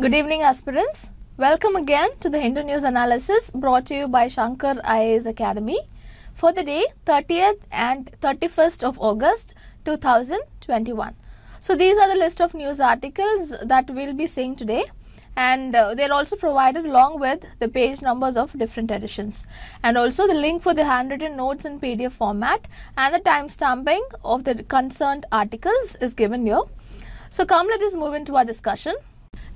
Good evening, aspirants. Welcome again to the Hindu News Analysis brought to you by Shankar IAS Academy for the day 30th and 31st of August 2021. So, these are the list of news articles that we'll be seeing today and uh, they're also provided along with the page numbers of different editions and also the link for the handwritten notes in PDF format and the timestamping of the concerned articles is given here. So, come let us move into our discussion.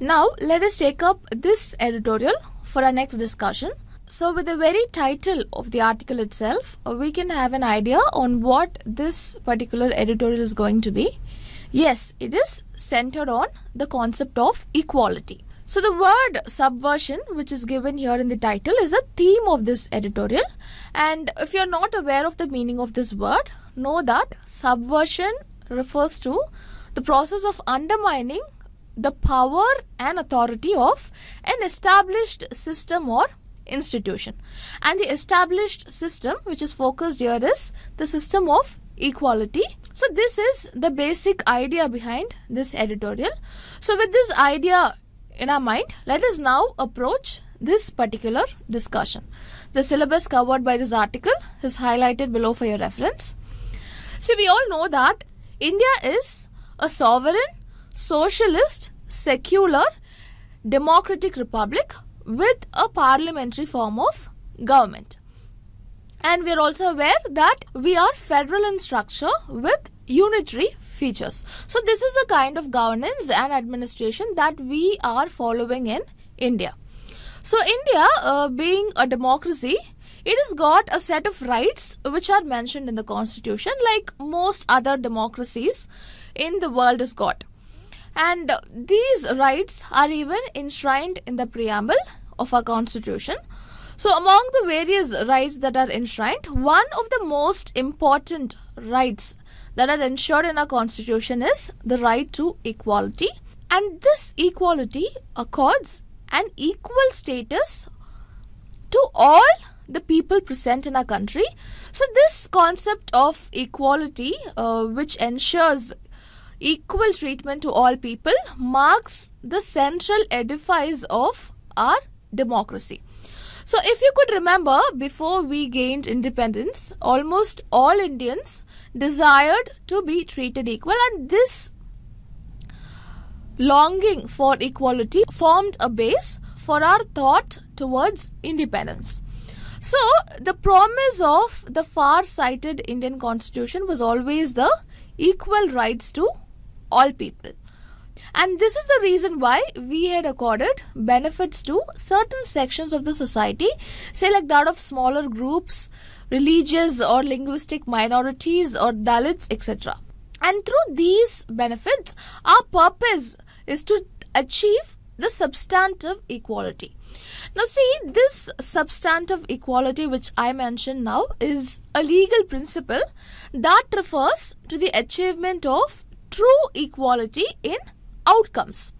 Now let us take up this editorial for our next discussion. So with the very title of the article itself, uh, we can have an idea on what this particular editorial is going to be. Yes, it is centered on the concept of equality. So the word subversion which is given here in the title is the theme of this editorial and if you are not aware of the meaning of this word know that subversion refers to the process of undermining the power and authority of an established system or institution. And the established system which is focused here is the system of equality. So this is the basic idea behind this editorial. So with this idea in our mind, let us now approach this particular discussion. The syllabus covered by this article is highlighted below for your reference. See, we all know that India is a sovereign socialist, secular, democratic republic with a parliamentary form of government. And we are also aware that we are federal in structure with unitary features. So this is the kind of governance and administration that we are following in India. So India uh, being a democracy, it has got a set of rights which are mentioned in the constitution like most other democracies in the world has got and these rights are even enshrined in the preamble of our constitution. So among the various rights that are enshrined, one of the most important rights that are ensured in our constitution is the right to equality and this equality accords an equal status to all the people present in our country. So this concept of equality uh, which ensures equal treatment to all people marks the central edifice of our democracy. So if you could remember, before we gained independence, almost all Indians desired to be treated equal and this longing for equality formed a base for our thought towards independence. So, the promise of the far sighted Indian constitution was always the equal rights to all people. And this is the reason why we had accorded benefits to certain sections of the society, say like that of smaller groups, religious or linguistic minorities or Dalits, etc. And through these benefits, our purpose is to achieve the substantive equality. Now, see, this substantive equality which I mentioned now is a legal principle that refers to the achievement of true equality in outcomes.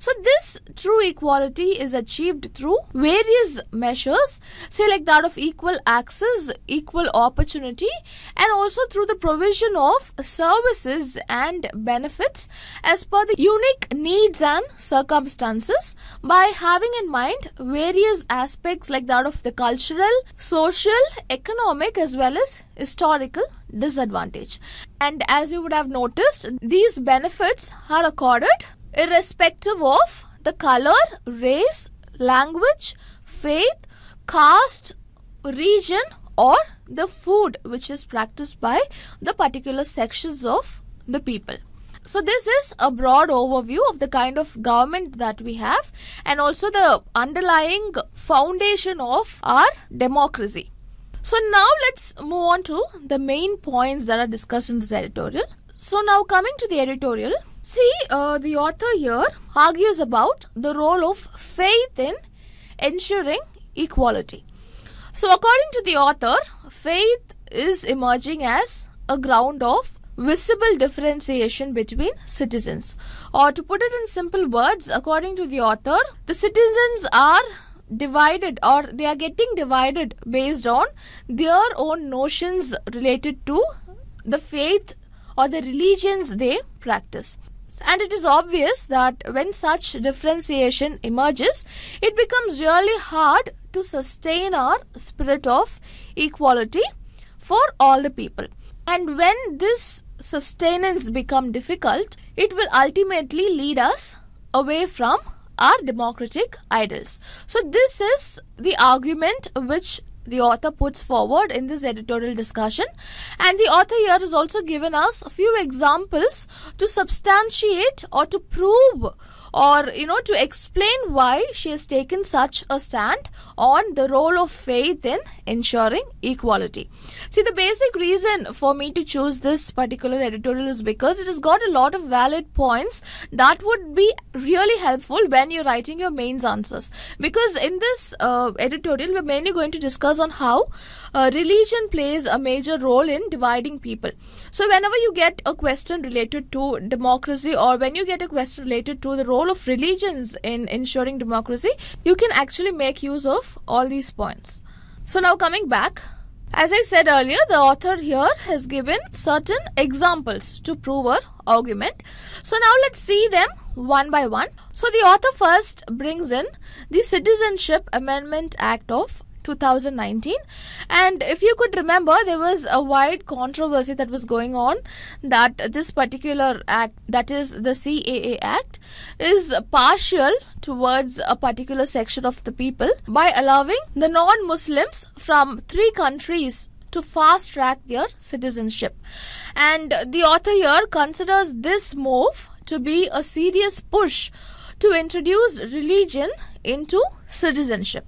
So this true equality is achieved through various measures, say like that of equal access, equal opportunity, and also through the provision of services and benefits as per the unique needs and circumstances by having in mind various aspects like that of the cultural, social, economic as well as historical disadvantage. And as you would have noticed, these benefits are accorded irrespective of the color, race, language, faith, caste, region or the food which is practiced by the particular sections of the people. So this is a broad overview of the kind of government that we have and also the underlying foundation of our democracy. So now let's move on to the main points that are discussed in this editorial. So now coming to the editorial, see uh, the author here argues about the role of faith in ensuring equality. So according to the author, faith is emerging as a ground of visible differentiation between citizens. Or to put it in simple words, according to the author, the citizens are divided or they are getting divided based on their own notions related to the faith or the religions they practice. And it is obvious that when such differentiation emerges, it becomes really hard to sustain our spirit of equality for all the people. And when this sustenance become difficult, it will ultimately lead us away from our democratic idols. So this is the argument which the author puts forward in this editorial discussion. And the author here has also given us a few examples to substantiate or to prove or you know to explain why she has taken such a stand on the role of faith in ensuring equality. See, the basic reason for me to choose this particular editorial is because it has got a lot of valid points that would be really helpful when you're writing your mains answers. Because in this uh, editorial, we're mainly going to discuss on how uh, religion plays a major role in dividing people. So, whenever you get a question related to democracy or when you get a question related to the role of religions in ensuring democracy, you can actually make use of all these points. So now coming back, as I said earlier, the author here has given certain examples to prove her argument. So now let's see them one by one. So the author first brings in the Citizenship Amendment Act of 2019 and if you could remember there was a wide controversy that was going on that this particular act that is the CAA act is partial towards a particular section of the people by allowing the non-muslims from three countries to fast track their citizenship and the author here considers this move to be a serious push to introduce religion into citizenship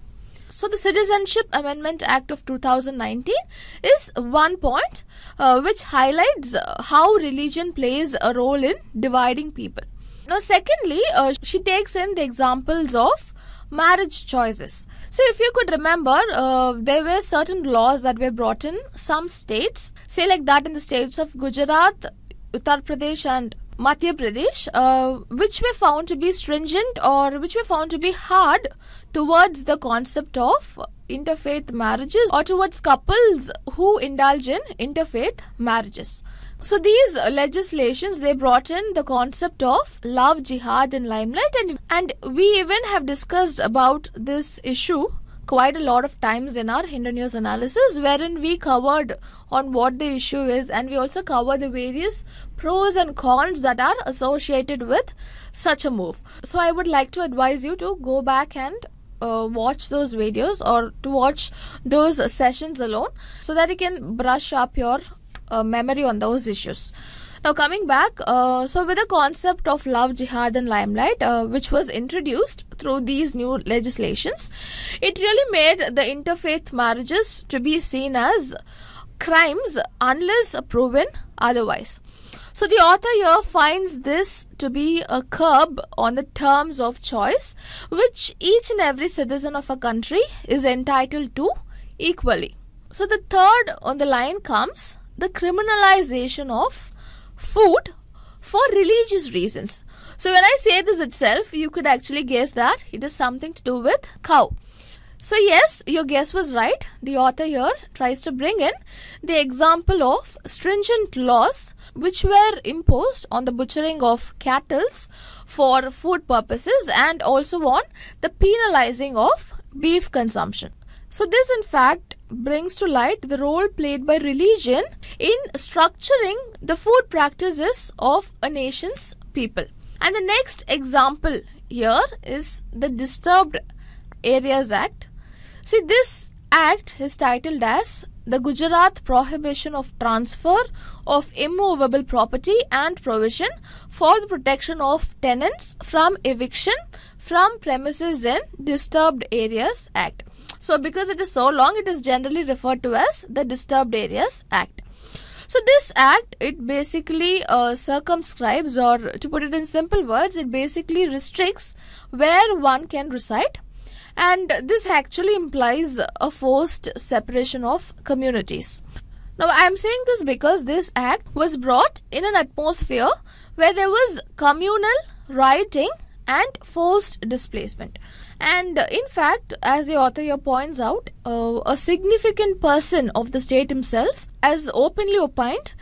so the Citizenship Amendment Act of 2019 is one point uh, which highlights uh, how religion plays a role in dividing people. Now secondly, uh, she takes in the examples of marriage choices. So if you could remember, uh, there were certain laws that were brought in some states, say like that in the states of Gujarat, Uttar Pradesh and Madhya Pradesh, uh, which were found to be stringent or which were found to be hard towards the concept of interfaith marriages or towards couples who indulge in interfaith marriages. So these legislations they brought in the concept of love jihad in limelight and and we even have discussed about this issue quite a lot of times in our Hindu news analysis, wherein we covered on what the issue is, and we also cover the various pros and cons that are associated with such a move. So I would like to advise you to go back and uh, watch those videos or to watch those sessions alone so that you can brush up your uh, memory on those issues. Now, coming back, uh, so with the concept of love, jihad, and limelight, uh, which was introduced through these new legislations, it really made the interfaith marriages to be seen as crimes unless proven otherwise. So the author here finds this to be a curb on the terms of choice which each and every citizen of a country is entitled to equally. So the third on the line comes the criminalization of food for religious reasons. So when I say this itself, you could actually guess that it is something to do with cow. So yes, your guess was right. The author here tries to bring in the example of stringent laws which were imposed on the butchering of cattle for food purposes and also on the penalizing of beef consumption. So this in fact brings to light the role played by religion in structuring the food practices of a nation's people. And the next example here is the Disturbed Areas Act. See, this act is titled as the Gujarat Prohibition of Transfer of Immovable Property and Provision for the Protection of Tenants from Eviction from Premises in Disturbed Areas Act. So because it is so long, it is generally referred to as the Disturbed Areas Act. So this act, it basically uh, circumscribes or to put it in simple words, it basically restricts where one can reside and this actually implies a forced separation of communities. Now I am saying this because this act was brought in an atmosphere where there was communal rioting and forced displacement. And uh, in fact, as the author here points out, uh, a significant person of the state himself has openly opined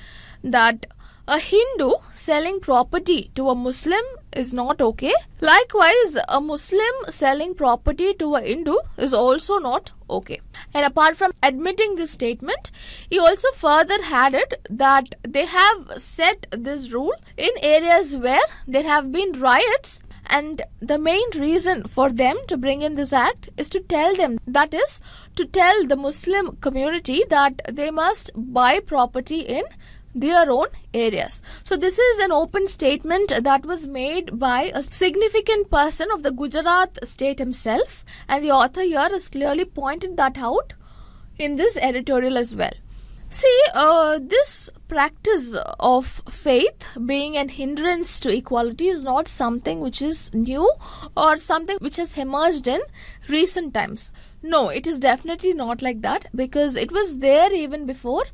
that a Hindu selling property to a Muslim is not okay. Likewise, a Muslim selling property to a Hindu is also not okay. And apart from admitting this statement, he also further added that they have set this rule in areas where there have been riots and the main reason for them to bring in this act is to tell them, that is, to tell the Muslim community that they must buy property in their own areas. So this is an open statement that was made by a significant person of the Gujarat state himself and the author here has clearly pointed that out in this editorial as well. See, uh, this practice of faith being an hindrance to equality is not something which is new or something which has emerged in recent times. No, it is definitely not like that because it was there even before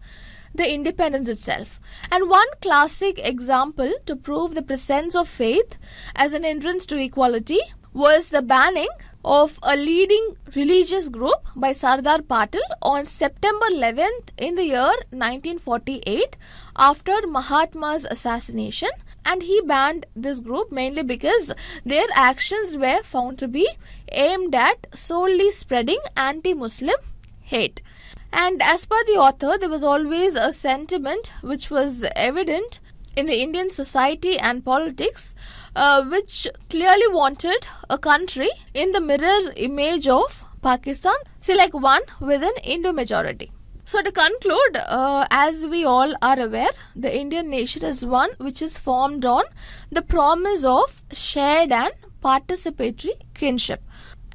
the independence itself. And one classic example to prove the presence of faith as an hindrance to equality was the banning of a leading religious group by Sardar Patil on September 11th in the year 1948 after Mahatma's assassination and he banned this group mainly because their actions were found to be aimed at solely spreading anti-Muslim hate. And as per the author, there was always a sentiment which was evident in the Indian society and politics uh, which clearly wanted a country in the mirror image of Pakistan, see, like one with an Indo majority. So, to conclude, uh, as we all are aware, the Indian nation is one which is formed on the promise of shared and participatory kinship.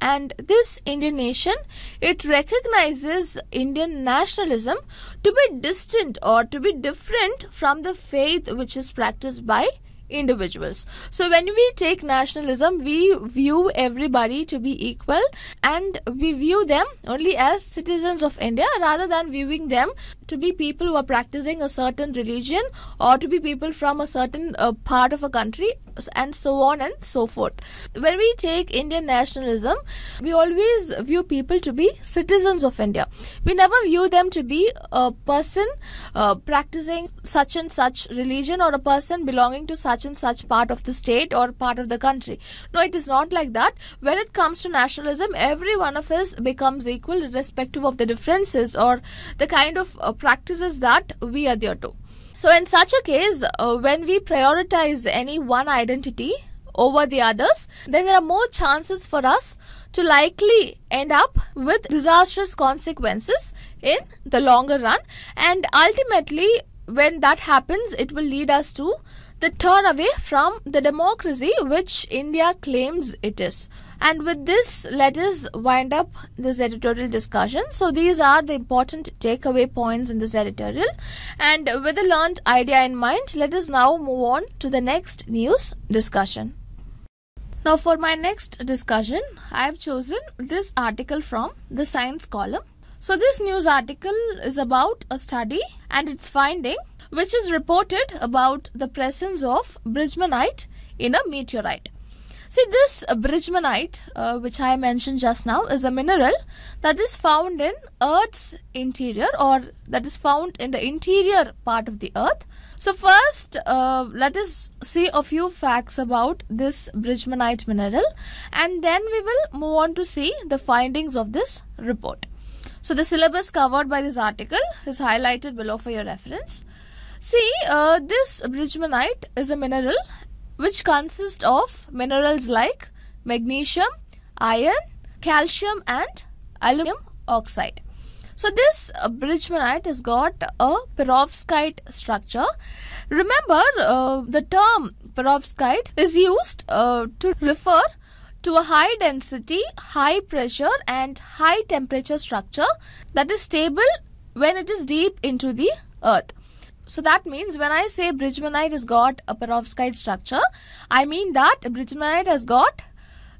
And this Indian nation, it recognizes Indian nationalism to be distant or to be different from the faith which is practiced by individuals. So when we take nationalism, we view everybody to be equal and we view them only as citizens of India rather than viewing them to be people who are practicing a certain religion or to be people from a certain uh, part of a country and so on and so forth. When we take Indian nationalism, we always view people to be citizens of India. We never view them to be a person uh, practicing such and such religion or a person belonging to such and such part of the state or part of the country. No, it is not like that. When it comes to nationalism, every one of us becomes equal irrespective of the differences or the kind of uh, practices that we adhere to. So in such a case, uh, when we prioritize any one identity over the others, then there are more chances for us to likely end up with disastrous consequences in the longer run. And ultimately, when that happens, it will lead us to the turn away from the democracy which India claims it is. And with this, let us wind up this editorial discussion. So, these are the important takeaway points in this editorial. And with the learned idea in mind, let us now move on to the next news discussion. Now, for my next discussion, I have chosen this article from the science column. So, this news article is about a study and its finding, which is reported about the presence of bridgmanite in a meteorite. See, this bridgmanite, uh, which I mentioned just now, is a mineral that is found in Earth's interior or that is found in the interior part of the Earth. So, first, uh, let us see a few facts about this bridgmanite mineral and then we will move on to see the findings of this report. So, the syllabus covered by this article is highlighted below for your reference. See, uh, this bridgmanite is a mineral which consist of minerals like magnesium, iron, calcium and aluminum oxide. So this uh, bridgmanite has got a perovskite structure. Remember uh, the term perovskite is used uh, to refer to a high density, high pressure and high temperature structure that is stable when it is deep into the earth. So that means when I say bridgmanite has got a perovskite structure, I mean that bridgmanite has got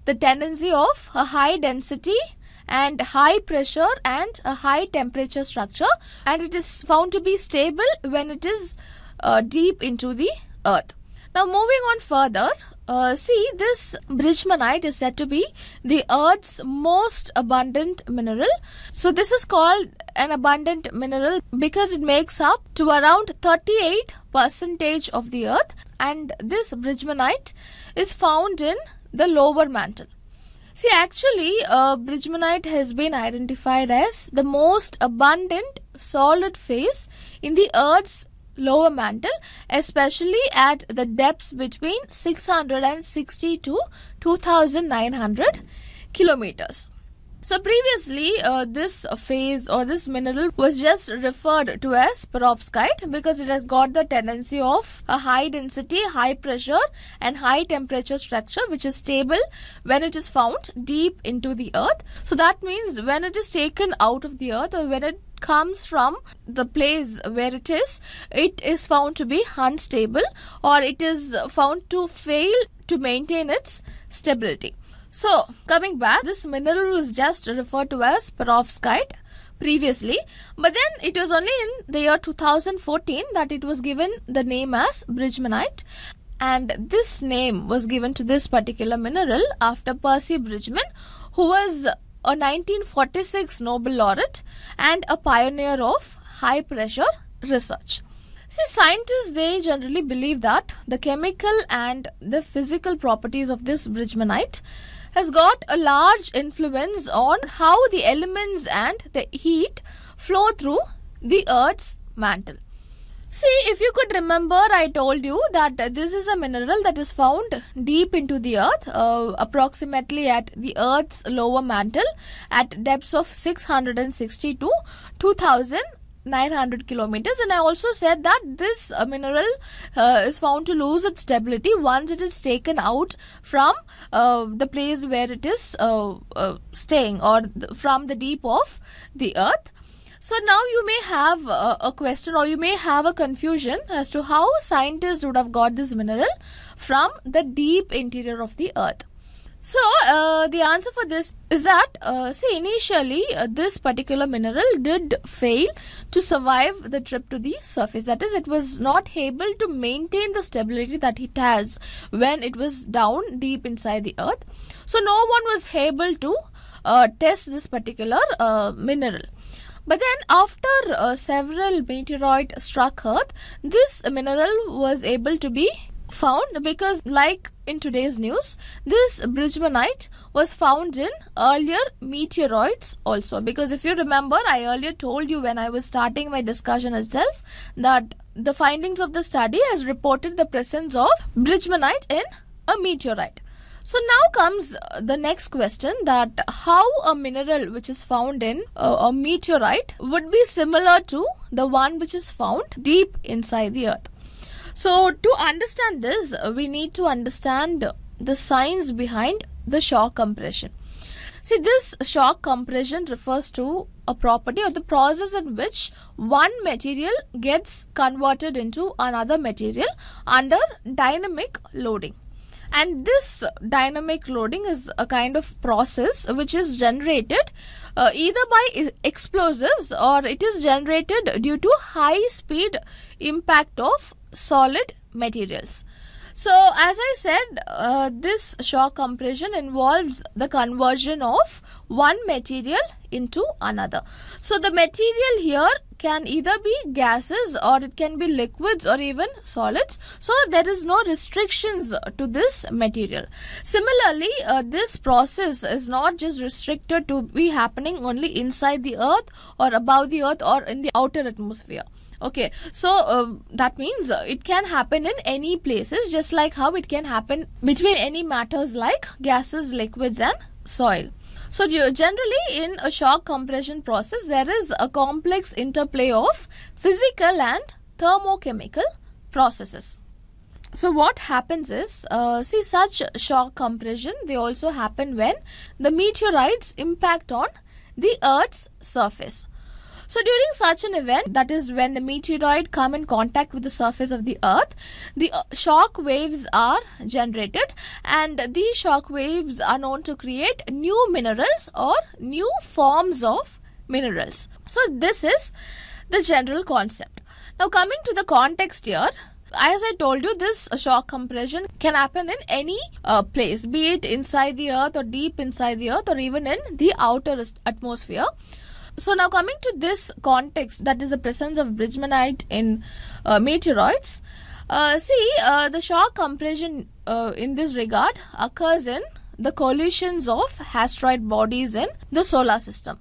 the tendency of a high density and high pressure and a high temperature structure and it is found to be stable when it is uh, deep into the earth. Now moving on further, uh, see this bridgmanite is said to be the earth's most abundant mineral. So this is called an abundant mineral because it makes up to around 38 percentage of the earth and this bridgmanite is found in the lower mantle. See actually uh, bridgmanite has been identified as the most abundant solid phase in the earth's lower mantle especially at the depths between 660 to 2900 kilometers. So previously, uh, this phase or this mineral was just referred to as perovskite because it has got the tendency of a high density, high pressure and high temperature structure which is stable when it is found deep into the earth. So that means when it is taken out of the earth or when it comes from the place where it is, it is found to be unstable or it is found to fail to maintain its stability. So coming back, this mineral was just referred to as perovskite previously but then it was only in the year 2014 that it was given the name as bridgmanite and this name was given to this particular mineral after Percy Bridgman who was a 1946 Nobel laureate and a pioneer of high pressure research. See, scientists, they generally believe that the chemical and the physical properties of this bridgmanite has got a large influence on how the elements and the heat flow through the earth's mantle. See, if you could remember, I told you that this is a mineral that is found deep into the earth, uh, approximately at the earth's lower mantle at depths of 660 to 2000 900 kilometers and i also said that this uh, mineral uh, is found to lose its stability once it is taken out from uh, the place where it is uh, uh, staying or th from the deep of the earth so now you may have uh, a question or you may have a confusion as to how scientists would have got this mineral from the deep interior of the earth so uh, the answer for this is that uh, see initially uh, this particular mineral did fail to survive the trip to the surface that is it was not able to maintain the stability that it has when it was down deep inside the earth. So no one was able to uh, test this particular uh, mineral. But then after uh, several meteorite struck earth, this mineral was able to be found because like in today's news this bridgmanite was found in earlier meteoroids also because if you remember i earlier told you when i was starting my discussion itself that the findings of the study has reported the presence of bridgmanite in a meteorite so now comes the next question that how a mineral which is found in a, uh, a meteorite would be similar to the one which is found deep inside the earth so to understand this, uh, we need to understand the science behind the shock compression. See, this shock compression refers to a property or the process in which one material gets converted into another material under dynamic loading. And this dynamic loading is a kind of process which is generated uh, either by explosives or it is generated due to high speed impact of solid materials. So as I said, uh, this shock compression involves the conversion of one material into another. So the material here can either be gases or it can be liquids or even solids. So there is no restrictions to this material. Similarly, uh, this process is not just restricted to be happening only inside the earth or above the earth or in the outer atmosphere. Okay, so uh, that means uh, it can happen in any places, just like how it can happen between any matters like gases, liquids, and soil. So generally in a shock compression process, there is a complex interplay of physical and thermochemical processes. So what happens is, uh, see such shock compression, they also happen when the meteorites impact on the earth's surface. So during such an event, that is when the meteoroid come in contact with the surface of the earth, the uh, shock waves are generated and these shock waves are known to create new minerals or new forms of minerals. So this is the general concept. Now coming to the context here, as I told you, this shock compression can happen in any uh, place, be it inside the earth or deep inside the earth or even in the outer atmosphere. So now coming to this context, that is the presence of bridgmanite in uh, meteoroids. Uh, see, uh, the shock compression uh, in this regard occurs in the collisions of asteroid bodies in the solar system.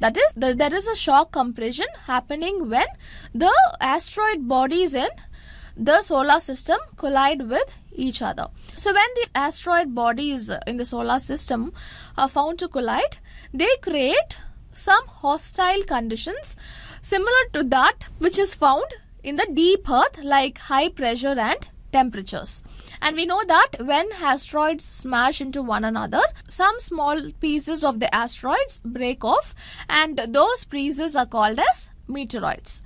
That is, the, there is a shock compression happening when the asteroid bodies in the solar system collide with each other. So when the asteroid bodies in the solar system are found to collide, they create some hostile conditions similar to that which is found in the deep earth like high pressure and temperatures. And we know that when asteroids smash into one another, some small pieces of the asteroids break off and those pieces are called as meteoroids.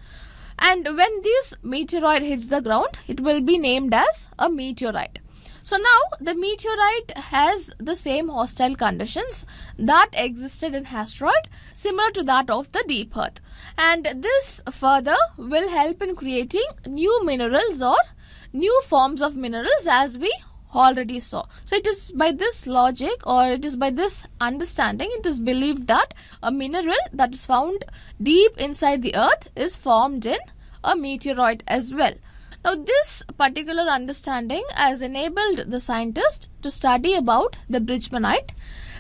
And when this meteoroid hits the ground, it will be named as a meteorite. So now the meteorite has the same hostile conditions that existed in asteroid similar to that of the deep earth and this further will help in creating new minerals or new forms of minerals as we already saw. So it is by this logic or it is by this understanding it is believed that a mineral that is found deep inside the earth is formed in a meteorite as well. Now, this particular understanding has enabled the scientist to study about the Bridgmanite.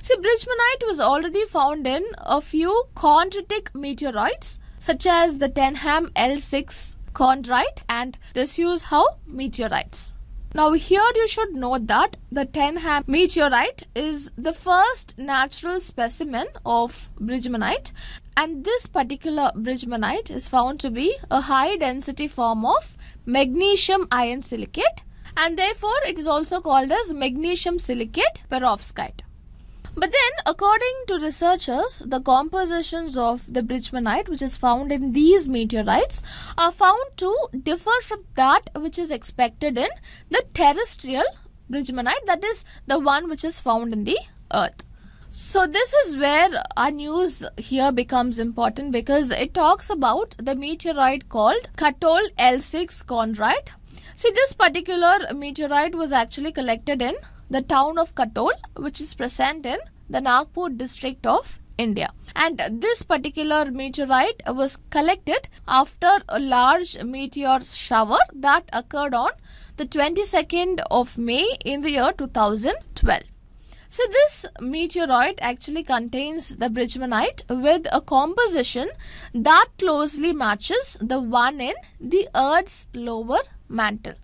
See, Bridgmanite was already found in a few chondritic meteorites such as the Tenham L6 chondrite and the How meteorites. Now here you should note that the Tenham meteorite is the first natural specimen of Bridgmanite and this particular bridgmanite is found to be a high density form of magnesium iron silicate and therefore it is also called as magnesium silicate perovskite. But then, according to researchers, the compositions of the bridgmanite, which is found in these meteorites, are found to differ from that which is expected in the terrestrial bridgmanite, that is, the one which is found in the earth. So, this is where our news here becomes important because it talks about the meteorite called Katol L6 chondrite. See, this particular meteorite was actually collected in the town of Katol, which is present in the Nagpur district of India. And this particular meteorite was collected after a large meteor shower that occurred on the 22nd of May in the year 2012. So this meteorite actually contains the bridgmanite with a composition that closely matches the one in the Earth's lower mantle.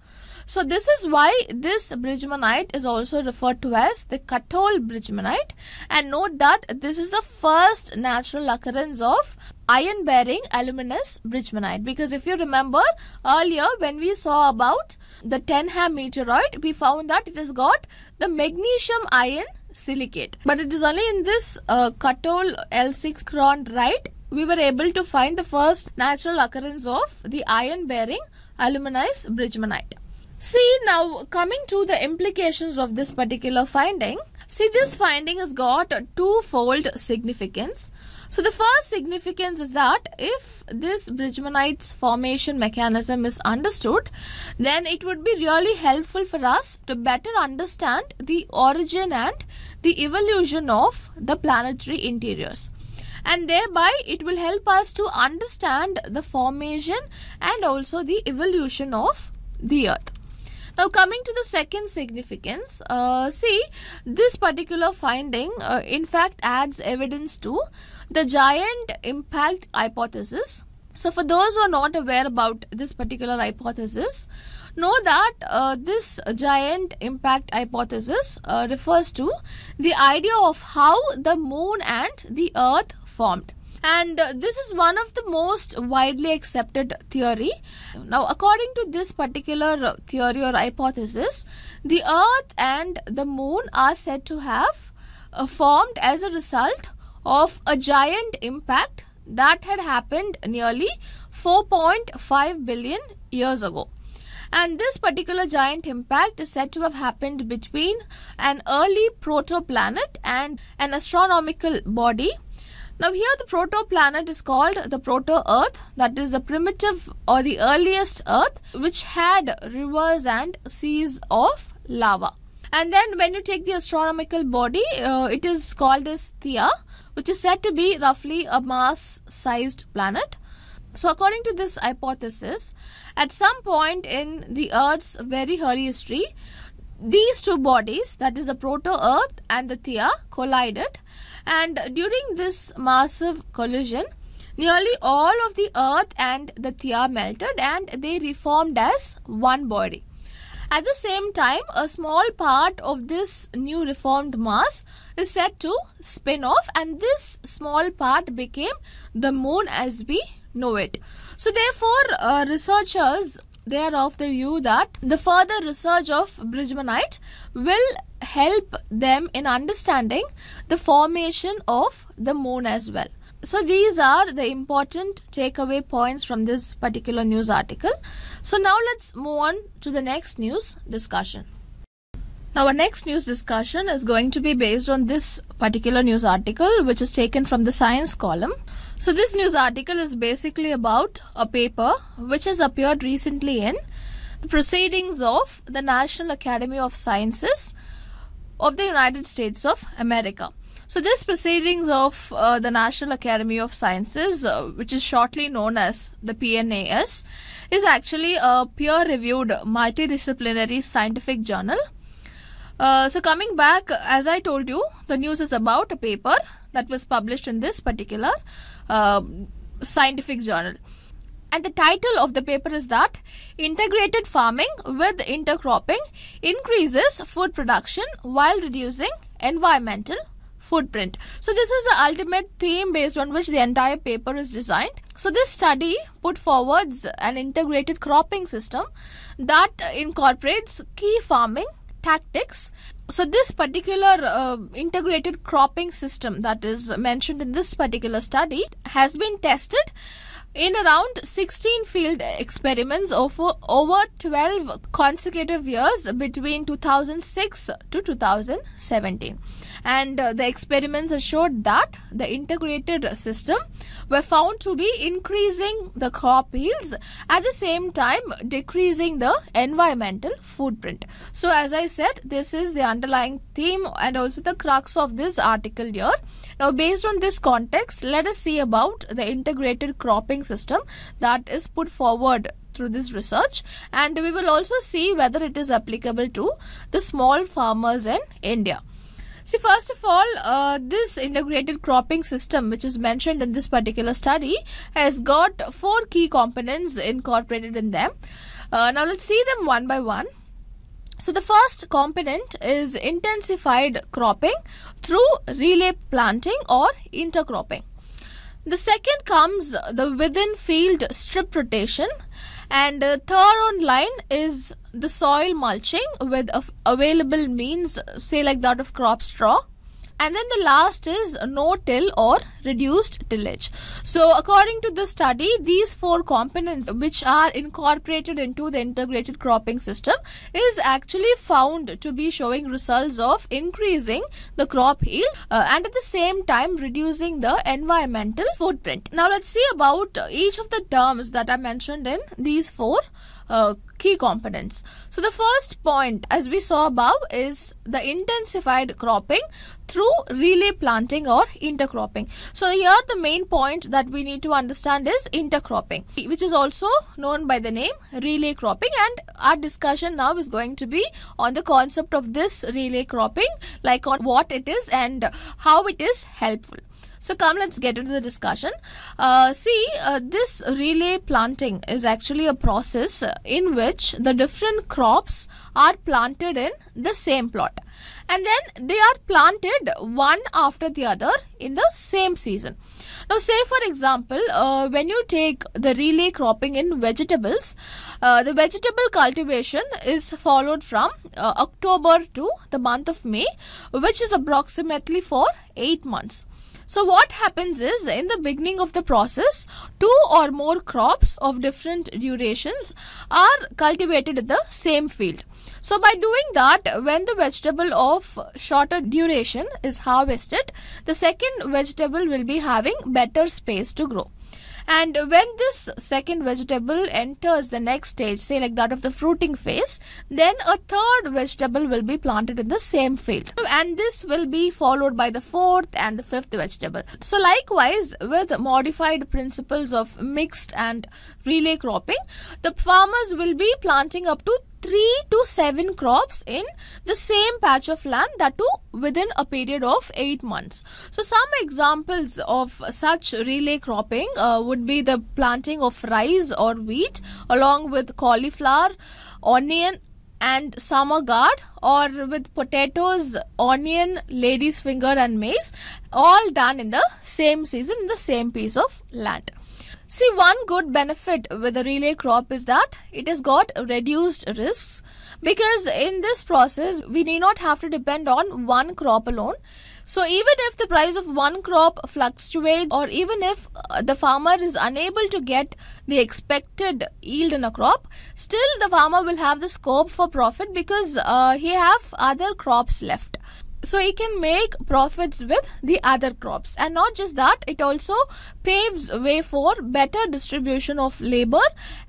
So this is why this bridgmanite is also referred to as the Kathol bridgmanite and note that this is the first natural occurrence of iron bearing aluminous bridgmanite because if you remember earlier when we saw about the Tenham meteorite we found that it has got the magnesium iron silicate. But it is only in this uh, L6 cron right we were able to find the first natural occurrence of the iron bearing aluminized bridgmanite. See now coming to the implications of this particular finding. See this finding has got a twofold significance. So the first significance is that if this Bridgmanite's formation mechanism is understood, then it would be really helpful for us to better understand the origin and the evolution of the planetary interiors. And thereby it will help us to understand the formation and also the evolution of the earth. Now coming to the second significance, uh, see this particular finding uh, in fact adds evidence to the giant impact hypothesis. So for those who are not aware about this particular hypothesis, know that uh, this giant impact hypothesis uh, refers to the idea of how the moon and the earth formed and uh, this is one of the most widely accepted theory now according to this particular uh, theory or hypothesis the earth and the moon are said to have uh, formed as a result of a giant impact that had happened nearly 4.5 billion years ago. And this particular giant impact is said to have happened between an early protoplanet and an astronomical body. Now here the protoplanet is called the proto-Earth, that is the primitive or the earliest Earth which had rivers and seas of lava. And then when you take the astronomical body, uh, it is called as Theia which is said to be roughly a Mars sized planet. So, according to this hypothesis, at some point in the Earth's very early history, these two bodies, that is the proto Earth and the Theia, collided. And during this massive collision, nearly all of the Earth and the Theia melted and they reformed as one body. At the same time, a small part of this new reformed mass is said to spin off and this small part became the moon as we know it. So therefore, uh, researchers they are of the view that the further research of Bridgmanite will help them in understanding the formation of the moon as well so these are the important takeaway points from this particular news article so now let's move on to the next news discussion now our next news discussion is going to be based on this particular news article which is taken from the science column so this news article is basically about a paper which has appeared recently in the proceedings of the national academy of sciences of the united states of america so, this proceedings of uh, the National Academy of Sciences, uh, which is shortly known as the PNAS, is actually a peer reviewed multidisciplinary scientific journal. Uh, so, coming back, as I told you, the news is about a paper that was published in this particular um, scientific journal. And the title of the paper is that Integrated Farming with Intercropping Increases Food Production While Reducing Environmental footprint. So this is the ultimate theme based on which the entire paper is designed. So this study put forwards an integrated cropping system that incorporates key farming tactics. So this particular uh, integrated cropping system that is mentioned in this particular study has been tested in around 16 field experiments over, over 12 consecutive years between 2006 to 2017 and uh, the experiments showed that the integrated system were found to be increasing the crop yields at the same time decreasing the environmental footprint. So as I said this is the underlying theme and also the crux of this article here. Now based on this context let us see about the integrated cropping system that is put forward through this research and we will also see whether it is applicable to the small farmers in India. See, first of all, uh, this integrated cropping system, which is mentioned in this particular study, has got four key components incorporated in them. Uh, now, let's see them one by one. So the first component is intensified cropping through relay planting or intercropping. The second comes the within field strip rotation and third on line is the soil mulching with available means say like that of crop straw and then the last is no till or reduced tillage so according to the study these four components which are incorporated into the integrated cropping system is actually found to be showing results of increasing the crop yield uh, and at the same time reducing the environmental footprint now let's see about each of the terms that are mentioned in these four uh, key components. So the first point as we saw above is the intensified cropping through relay planting or intercropping. So here the main point that we need to understand is intercropping which is also known by the name relay cropping and our discussion now is going to be on the concept of this relay cropping like on what it is and how it is helpful. So come, let's get into the discussion. Uh, see, uh, this relay planting is actually a process in which the different crops are planted in the same plot. And then they are planted one after the other in the same season. Now say for example, uh, when you take the relay cropping in vegetables, uh, the vegetable cultivation is followed from uh, October to the month of May, which is approximately for 8 months. So what happens is in the beginning of the process, two or more crops of different durations are cultivated in the same field. So by doing that, when the vegetable of shorter duration is harvested, the second vegetable will be having better space to grow and when this second vegetable enters the next stage say like that of the fruiting phase then a third vegetable will be planted in the same field and this will be followed by the fourth and the fifth vegetable so likewise with modified principles of mixed and relay cropping, the farmers will be planting up to 3 to 7 crops in the same patch of land that too within a period of 8 months. So some examples of such relay cropping uh, would be the planting of rice or wheat along with cauliflower, onion and summer guard or with potatoes, onion, lady's finger and maize all done in the same season in the same piece of land. See, one good benefit with the relay crop is that it has got reduced risks because in this process we need not have to depend on one crop alone. So even if the price of one crop fluctuates or even if uh, the farmer is unable to get the expected yield in a crop, still the farmer will have the scope for profit because uh, he have other crops left so it can make profits with the other crops and not just that it also paves way for better distribution of labor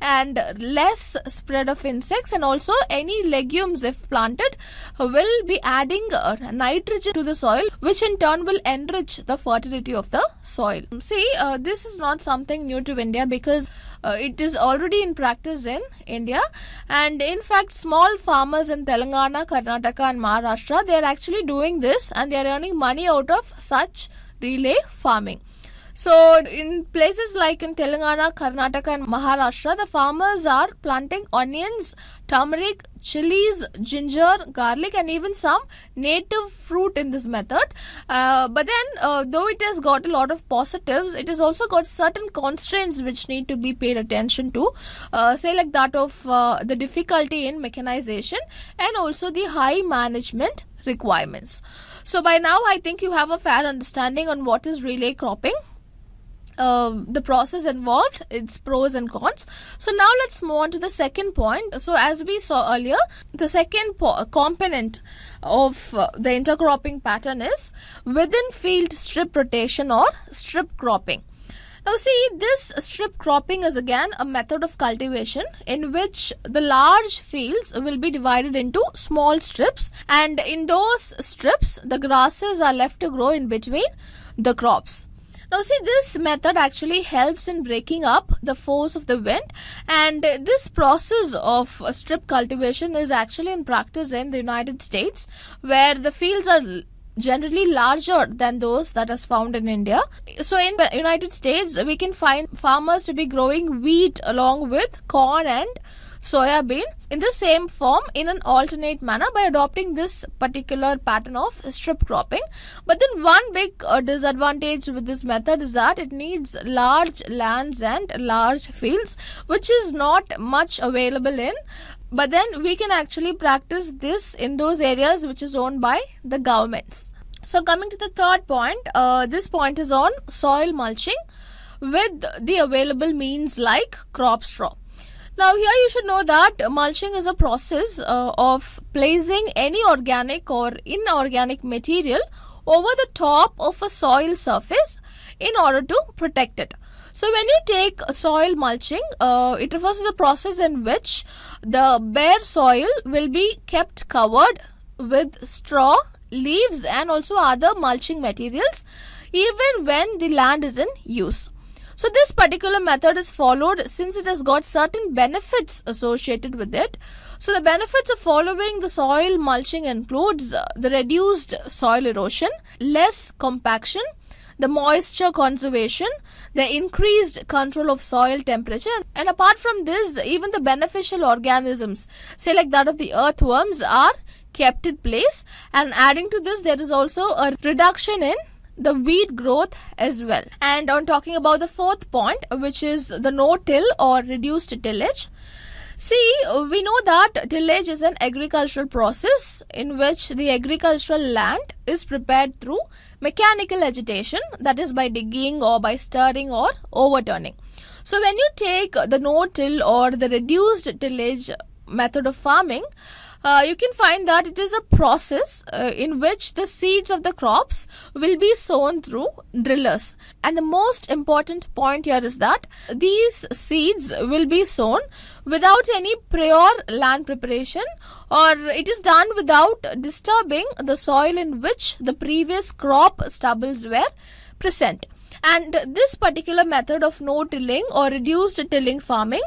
and less spread of insects and also any legumes if planted will be adding uh, nitrogen to the soil which in turn will enrich the fertility of the soil see uh, this is not something new to india because uh, it is already in practice in India and in fact small farmers in Telangana, Karnataka and Maharashtra they are actually doing this and they are earning money out of such relay farming. So, in places like in Telangana, Karnataka, and Maharashtra, the farmers are planting onions, turmeric, chilies, ginger, garlic, and even some native fruit in this method. Uh, but then, uh, though it has got a lot of positives, it has also got certain constraints which need to be paid attention to, uh, say, like that of uh, the difficulty in mechanization and also the high management requirements. So, by now, I think you have a fair understanding on what is relay cropping. Um, the process involved, its pros and cons. So now let's move on to the second point. So as we saw earlier, the second component of uh, the intercropping pattern is within field strip rotation or strip cropping. Now see this strip cropping is again a method of cultivation in which the large fields will be divided into small strips and in those strips the grasses are left to grow in between the crops. Now see this method actually helps in breaking up the force of the wind and this process of strip cultivation is actually in practice in the United States where the fields are generally larger than those that is found in India. So in United States, we can find farmers to be growing wheat along with corn and soya bean in the same form in an alternate manner by adopting this particular pattern of strip cropping. But then one big uh, disadvantage with this method is that it needs large lands and large fields which is not much available in but then we can actually practice this in those areas which is owned by the governments. So coming to the third point, uh, this point is on soil mulching with the available means like crop straw. Now here you should know that mulching is a process uh, of placing any organic or inorganic material over the top of a soil surface in order to protect it. So when you take soil mulching, uh, it refers to the process in which the bare soil will be kept covered with straw, leaves and also other mulching materials even when the land is in use. So this particular method is followed since it has got certain benefits associated with it. So the benefits of following the soil mulching includes uh, the reduced soil erosion, less compaction, the moisture conservation, the increased control of soil temperature and apart from this even the beneficial organisms say like that of the earthworms are kept in place and adding to this there is also a reduction in the weed growth as well. And on talking about the fourth point, which is the no-till or reduced tillage. See, we know that tillage is an agricultural process in which the agricultural land is prepared through mechanical agitation, that is by digging or by stirring or overturning. So when you take the no-till or the reduced tillage method of farming, uh, you can find that it is a process uh, in which the seeds of the crops will be sown through drillers. And the most important point here is that these seeds will be sown without any prior land preparation or it is done without disturbing the soil in which the previous crop stubbles were present and this particular method of no tilling or reduced tilling farming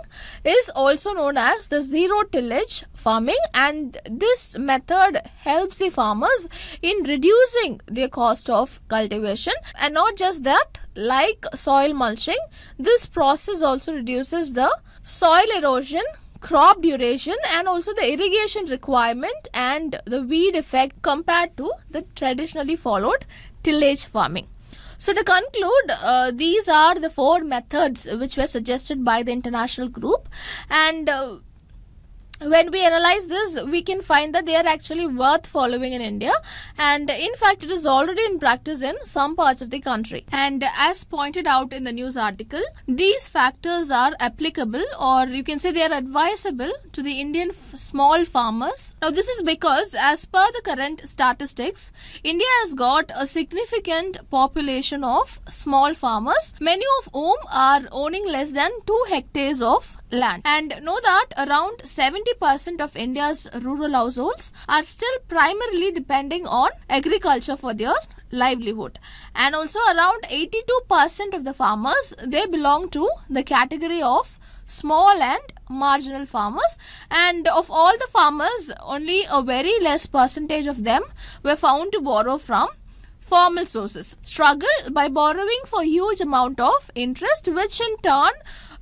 is also known as the zero tillage farming and this method helps the farmers in reducing their cost of cultivation and not just that like soil mulching this process also reduces the soil erosion crop duration and also the irrigation requirement and the weed effect compared to the traditionally followed tillage farming. So, to conclude, uh, these are the four methods which were suggested by the international group, and uh, when we analyze this we can find that they are actually worth following in India and in fact it is already in practice in some parts of the country and as pointed out in the news article these factors are applicable or you can say they are advisable to the Indian small farmers now this is because as per the current statistics India has got a significant population of small farmers many of whom are owning less than 2 hectares of land. And know that around 70% of India's rural households are still primarily depending on agriculture for their livelihood and also around 82% of the farmers they belong to the category of small and marginal farmers and of all the farmers only a very less percentage of them were found to borrow from formal sources struggle by borrowing for huge amount of interest which in turn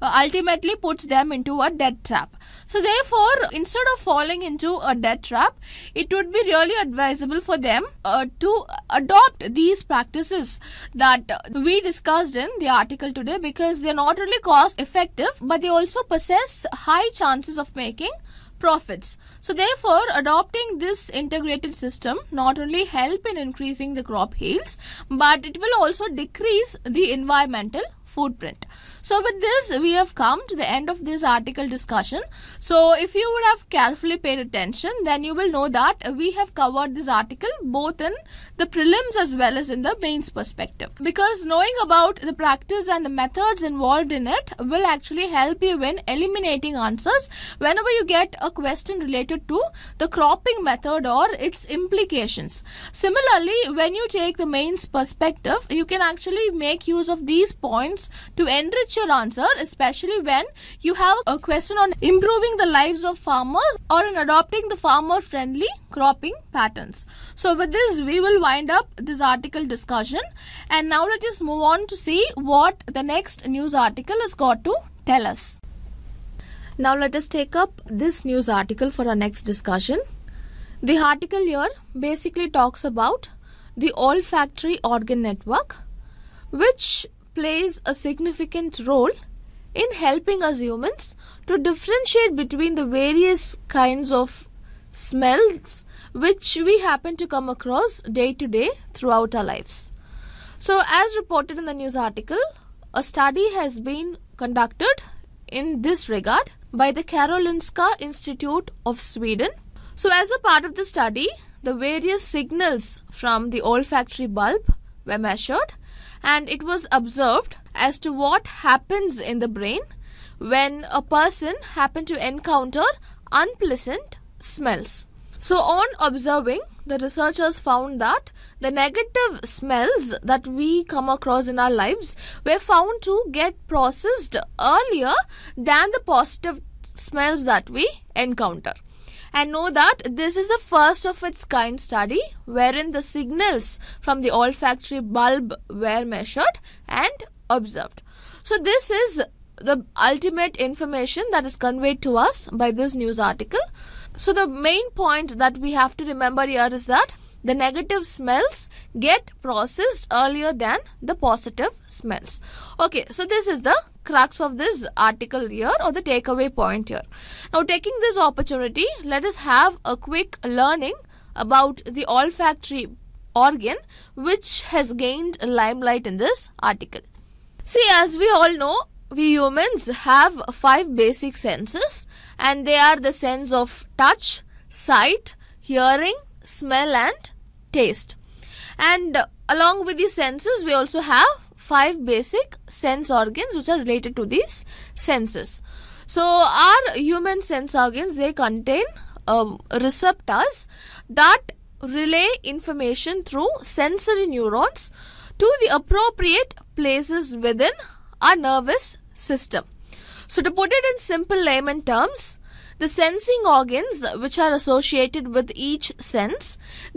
uh, ultimately puts them into a debt trap. So, therefore, instead of falling into a debt trap, it would be really advisable for them uh, to adopt these practices that uh, we discussed in the article today because they're not only cost effective but they also possess high chances of making profits. So therefore, adopting this integrated system not only help in increasing the crop yields, but it will also decrease the environmental footprint. So with this we have come to the end of this article discussion. So if you would have carefully paid attention then you will know that we have covered this article both in the prelims as well as in the mains perspective. Because knowing about the practice and the methods involved in it will actually help you in eliminating answers whenever you get a question related to the cropping method or its implications. Similarly when you take the mains perspective you can actually make use of these points questions to enrich your answer, especially when you have a question on improving the lives of farmers or in adopting the farmer friendly cropping patterns. So, with this, we will wind up this article discussion. And now let us move on to see what the next news article has got to tell us. Now, let us take up this news article for our next discussion. The article here basically talks about the olfactory organ network, which plays a significant role in helping us humans to differentiate between the various kinds of smells which we happen to come across day to day throughout our lives. So, as reported in the news article, a study has been conducted in this regard by the Karolinska Institute of Sweden. So, as a part of the study, the various signals from the olfactory bulb were measured and it was observed as to what happens in the brain when a person happened to encounter unpleasant smells. So on observing, the researchers found that the negative smells that we come across in our lives were found to get processed earlier than the positive smells that we encounter and know that this is the first of its kind study wherein the signals from the olfactory bulb were measured and observed. So this is the ultimate information that is conveyed to us by this news article. So the main point that we have to remember here is that the negative smells get processed earlier than the positive smells. Okay, so this is the crux of this article here or the takeaway point here. Now taking this opportunity, let us have a quick learning about the olfactory organ which has gained limelight in this article. See as we all know, we humans have five basic senses and they are the sense of touch, sight, hearing, smell and taste. And along with the senses we also have five basic sense organs which are related to these senses. So our human sense organs they contain um, receptors that relay information through sensory neurons to the appropriate places within our nervous system. So to put it in simple layman terms, the sensing organs which are associated with each sense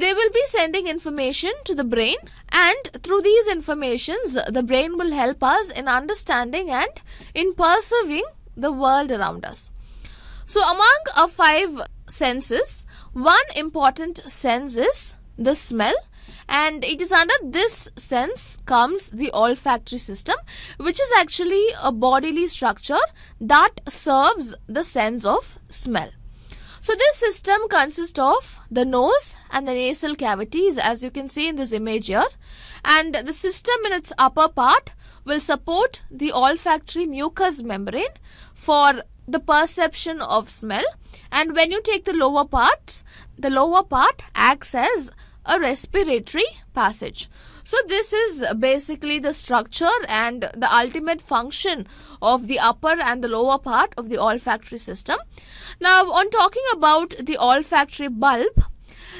they will be sending information to the brain and through these informations the brain will help us in understanding and in perceiving the world around us so among our five senses one important sense is the smell and it is under this sense comes the olfactory system which is actually a bodily structure that serves the sense of smell. So this system consists of the nose and the nasal cavities as you can see in this image here and the system in its upper part will support the olfactory mucous membrane for the perception of smell and when you take the lower parts the lower part acts as a respiratory passage. So this is basically the structure and the ultimate function of the upper and the lower part of the olfactory system. Now on talking about the olfactory bulb,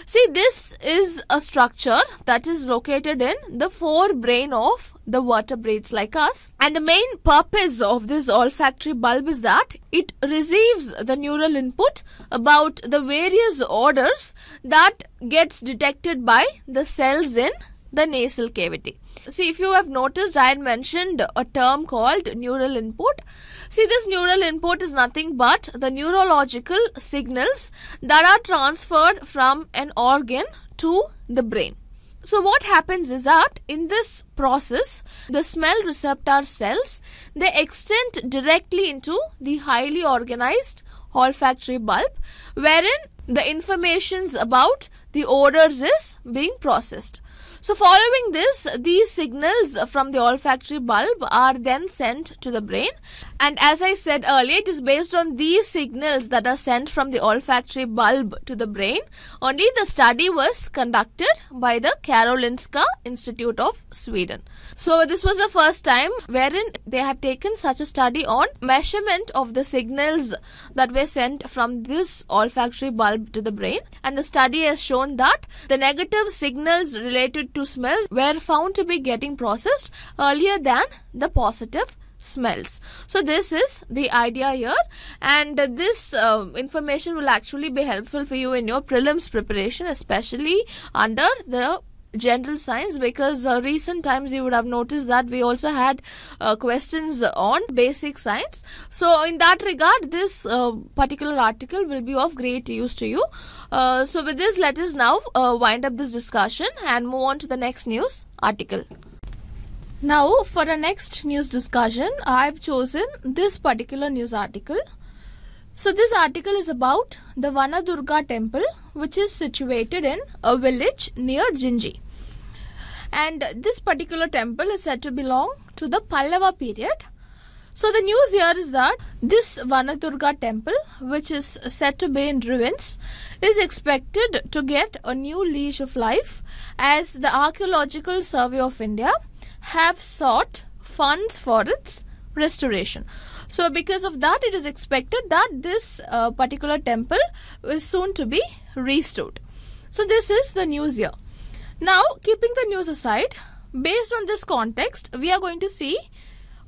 See, this is a structure that is located in the forebrain of the vertebrates like us. And the main purpose of this olfactory bulb is that it receives the neural input about the various odors that gets detected by the cells in the nasal cavity. See, if you have noticed, I had mentioned a term called neural input. See, this neural input is nothing but the neurological signals that are transferred from an organ to the brain. So what happens is that in this process, the smell receptor cells, they extend directly into the highly organized olfactory bulb wherein the informations about the odors is being processed. So following this, these signals from the olfactory bulb are then sent to the brain and as I said earlier, it is based on these signals that are sent from the olfactory bulb to the brain. Only the study was conducted by the Karolinska Institute of Sweden. So this was the first time wherein they had taken such a study on measurement of the signals that were sent from this olfactory bulb to the brain. And the study has shown that the negative signals related to smells were found to be getting processed earlier than the positive smells so this is the idea here and this uh, information will actually be helpful for you in your prelims preparation especially under the general science because uh, recent times you would have noticed that we also had uh, questions on basic science so in that regard this uh, particular article will be of great use to you uh, so with this let us now uh, wind up this discussion and move on to the next news article now, for our next news discussion, I've chosen this particular news article. So, this article is about the Vanadurga temple, which is situated in a village near Jinji. And this particular temple is said to belong to the Pallava period. So, the news here is that this Vanadurga temple, which is said to be in ruins, is expected to get a new leash of life as the Archaeological Survey of India have sought funds for its restoration. So because of that, it is expected that this uh, particular temple is soon to be restored. So this is the news here. Now, keeping the news aside, based on this context, we are going to see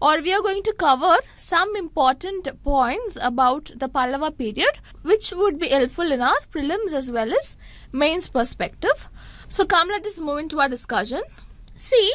or we are going to cover some important points about the Pallava period which would be helpful in our prelims as well as mains perspective. So come let us move into our discussion. See,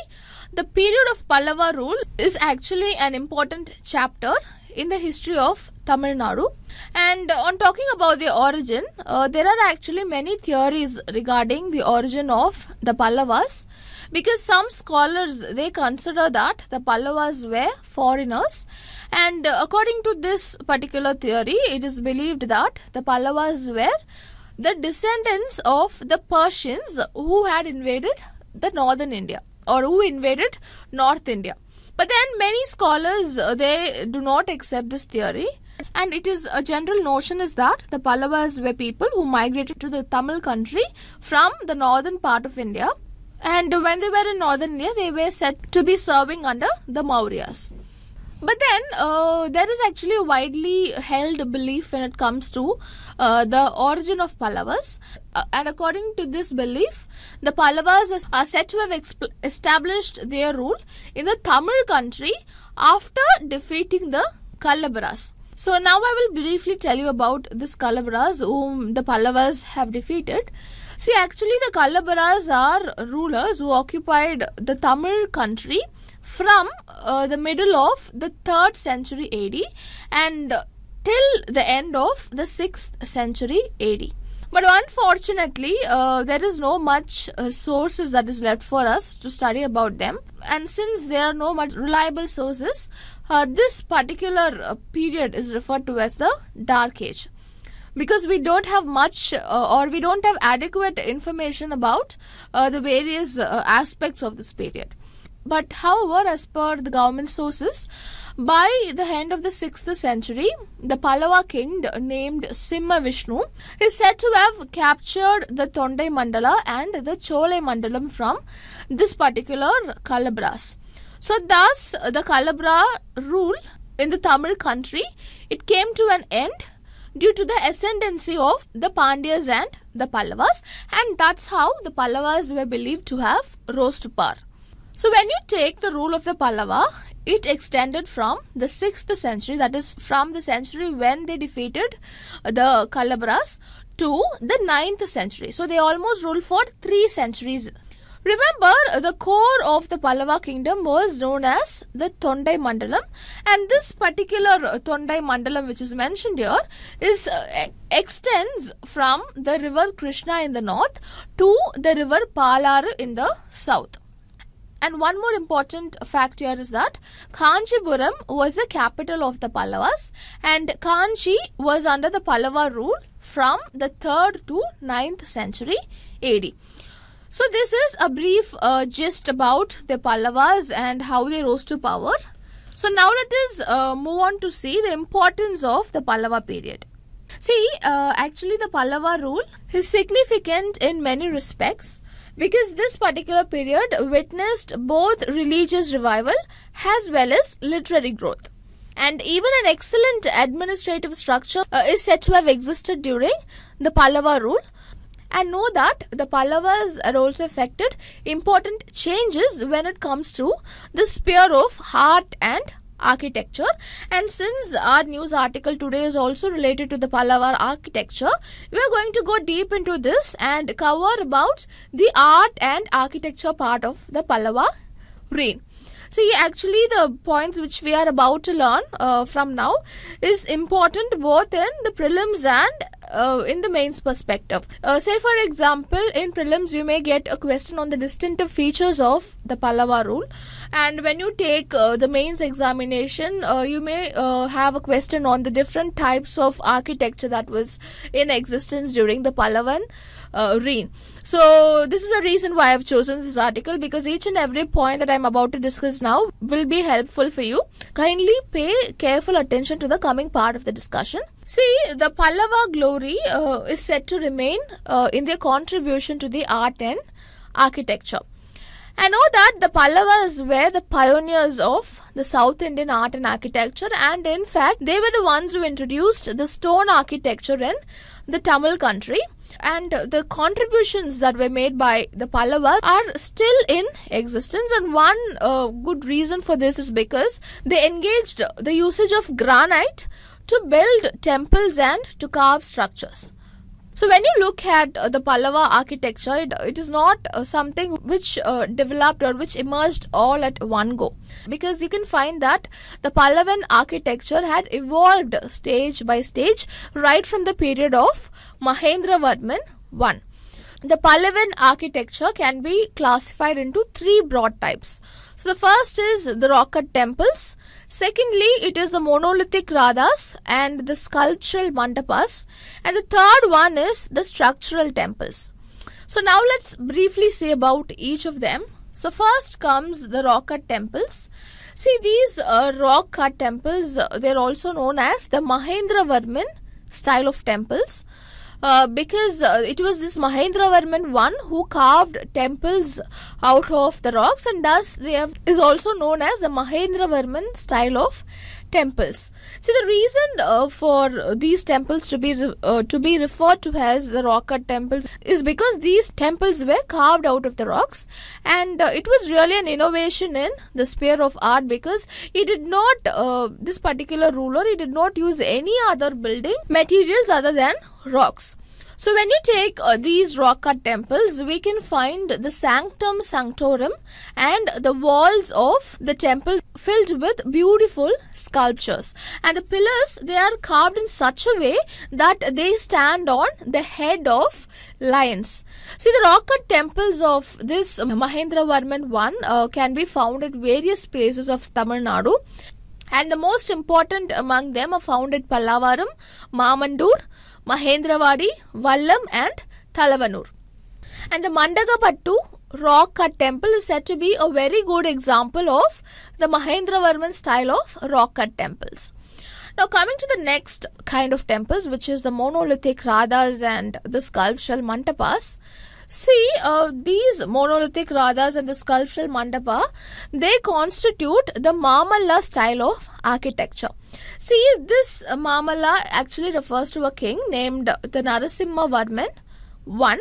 the period of Pallava rule is actually an important chapter in the history of Tamil Nadu. And on talking about the origin, uh, there are actually many theories regarding the origin of the Pallavas because some scholars they consider that the Pallavas were foreigners and according to this particular theory, it is believed that the Pallavas were the descendants of the Persians who had invaded the northern India or who invaded North India. But then many scholars uh, they do not accept this theory and it is a general notion is that the Pallavas were people who migrated to the Tamil country from the northern part of India and when they were in northern India they were said to be serving under the Mauryas. But then uh, there is actually a widely held belief when it comes to uh, the origin of Pallavas. Uh, and according to this belief, the Pallavas are said to have exp- established their rule in the Tamil country after defeating the Kalabaras. So now I will briefly tell you about this Kalabaras whom the Pallavas have defeated. See, actually, the Kalabaras are rulers who occupied the Tamil country from uh, the middle of the 3rd century AD and till the end of the 6th century AD. But unfortunately, uh, there is no much sources that is left for us to study about them. And since there are no much reliable sources, uh, this particular uh, period is referred to as the Dark Age. Because we don't have much uh, or we don't have adequate information about uh, the various aspects of this period. But however, as per the government sources, by the end of the 6th century, the Pallava king named Simha Vishnu is said to have captured the Tondai Mandala and the Chole Mandalam from this particular Kalabras. So thus the Kalabra rule in the Tamil country, it came to an end due to the ascendancy of the Pandyas and the Pallavas and that's how the Pallavas were believed to have rose to power. So when you take the rule of the Pallava, it extended from the 6th century, that is from the century when they defeated uh, the Kalabras to the 9th century. So they almost ruled for 3 centuries. Remember, uh, the core of the Pallava kingdom was known as the Thondai Mandalam and this particular uh, Thondai Mandalam which is mentioned here is uh, extends from the river Krishna in the north to the river Palaru in the south. And one more important fact here is that Kanchipuram was the capital of the Pallavas and Kanchi was under the Pallava rule from the 3rd to 9th century AD. So this is a brief uh, gist about the Pallavas and how they rose to power. So now let us uh, move on to see the importance of the Pallava period. See, uh, actually, the Pallava rule is significant in many respects because this particular period witnessed both religious revival as well as literary growth. And even an excellent administrative structure uh, is said to have existed during the Pallava rule. And know that the Pallavas are also affected important changes when it comes to the sphere of art and architecture and since our news article today is also related to the Pallava architecture we are going to go deep into this and cover about the art and architecture part of the Pallava reign. See, actually, the points which we are about to learn uh, from now is important both in the prelims and uh, in the mains perspective. Uh, say for example, in prelims you may get a question on the distinctive features of the Pallava rule and when you take uh, the mains examination uh, you may uh, have a question on the different types of architecture that was in existence during the Pallavan uh, rain. So this is the reason why I've chosen this article because each and every point that I'm about to discuss now will be helpful for you. Kindly pay careful attention to the coming part of the discussion. See, the Pallava glory uh, is said to remain uh, in their contribution to the art and architecture. I know that the Pallavas were the pioneers of the South Indian art and architecture, and in fact, they were the ones who introduced the stone architecture in the Tamil country and the contributions that were made by the Pallavas are still in existence. And one uh, good reason for this is because they engaged the usage of granite to build temples and to carve structures. So when you look at uh, the Pallava architecture, it, it is not uh, something which uh, developed or which emerged all at one go. Because you can find that the Pallavan architecture had evolved stage by stage right from the period of Mahendra Varman 1 the Pallavan architecture can be classified into three broad types. So the first is the rock cut temples. Secondly, it is the monolithic radhas and the sculptural mandapas. And the third one is the structural temples. So now let's briefly say about each of them. So first comes the rock cut temples. See these uh, rock cut temples, uh, they're also known as the Mahendra Varman style of temples. Uh, because uh, it was this Mahendravarman one who carved temples out of the rocks and thus they have, is also known as the Mahendravarman style of temples. See the reason uh, for these temples to be uh, to be referred to as the rock cut temples is because these temples were carved out of the rocks, and uh, it was really an innovation in the sphere of art because he did not uh, this particular ruler he did not use any other building materials other than rocks. So when you take uh, these rock cut temples, we can find the sanctum sanctorum and the walls of the temple filled with beautiful sculptures. And the pillars, they are carved in such a way that they stand on the head of lions. See, the rock cut temples of this Varman 1 uh, can be found at various places of Tamil Nadu and the most important among them are found at Pallavaram, Mamandur, Mahendravadi, Vallam and Thalavanur, And the Mandagapattu rock cut temple is said to be a very good example of the Mahendravarman style of rock cut temples. Now coming to the next kind of temples which is the monolithic Radhas and the sculptural Mantapas. See, uh, these monolithic radhas and the sculptural mandapa, they constitute the Mamalla style of architecture. See, this uh, Mamalla actually refers to a king named the Narasimha Varman one